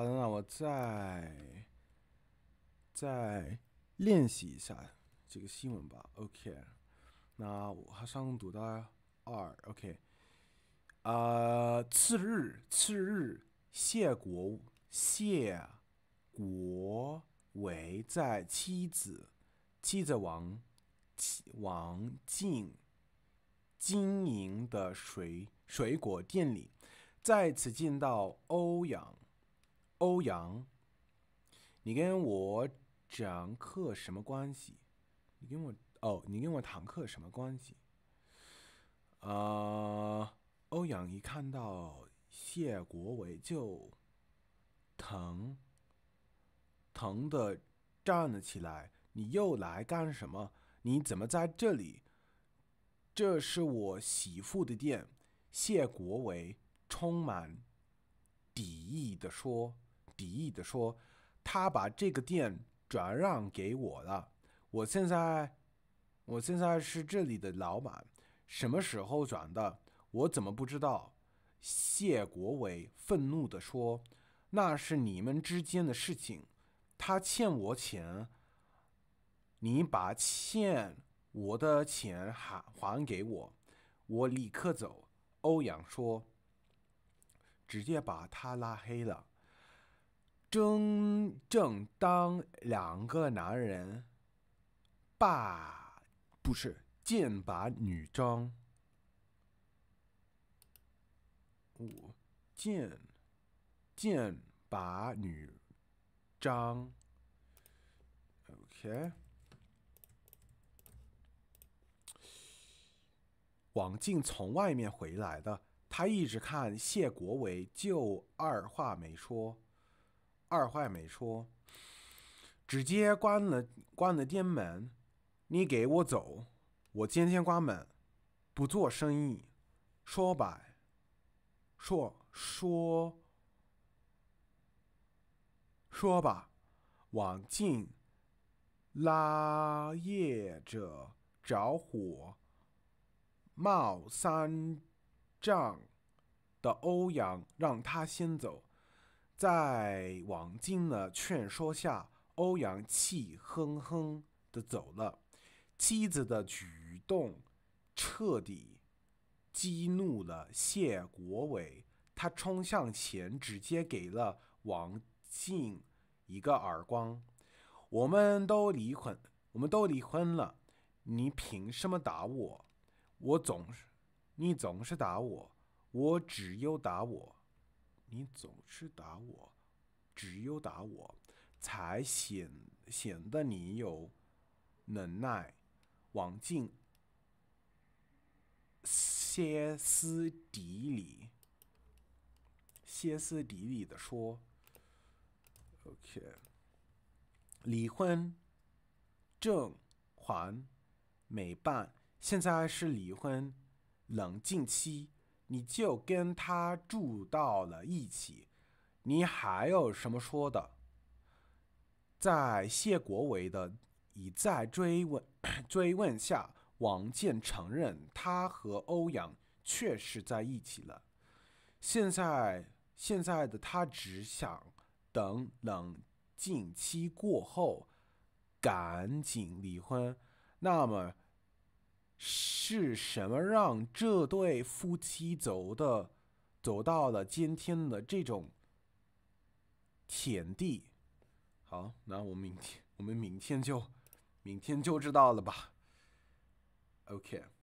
好的，那我再再练习一下这个新闻吧。OK，那我好上读到二。OK，呃，次日，次日，谢国谢国维在妻子妻子王王静经营的水水果店里再次见到欧阳。欧阳，你跟我讲课什么关系？你跟我哦，你跟我堂客什么关系？啊！欧阳一看到谢国伟就疼疼的站了起来。你又来干什么？你怎么在这里？这是我媳妇的店。谢国伟充满敌意的说。敌意的说：“他把这个店转让给我了，我现在我现在是这里的老板。什么时候转的？我怎么不知道？”谢国伟愤怒的说：“那是你们之间的事情。他欠我钱，你把欠我的钱还还给我，我立刻走。”欧阳说：“直接把他拉黑了。”真正当两个男人，霸不是剑拔弩张，五剑剑拔弩张，OK。王静从外面回来的，他一直看谢国维，就二话没说。二话没说，直接关了关了店门。你给我走！我今天关门，不做生意。说白，说说说吧。往进拉曳着着火冒三丈的欧阳，让他先走。在王静的劝说下，欧阳气哼哼的走了。妻子的举动彻底激怒了谢国伟，他冲向前，直接给了王静一个耳光。我们都离婚，我们都离婚了，你凭什么打我？我总是，你总是打我，我只有打我。你总是打我，只有打我才显显得你有能耐。王静歇斯底里、歇斯底里的说：“OK，离婚证还没办，现在是离婚冷静期。”你就跟他住到了一起，你还有什么说的？在谢国维的一再追问 追问下，王健承认他和欧阳确实在一起了。现在现在的他只想等冷静期过后，赶紧离婚。那么。是什么让这对夫妻走的，走到了今天的这种田地？好，那我明天，我们明天就，明天就知道了吧？OK。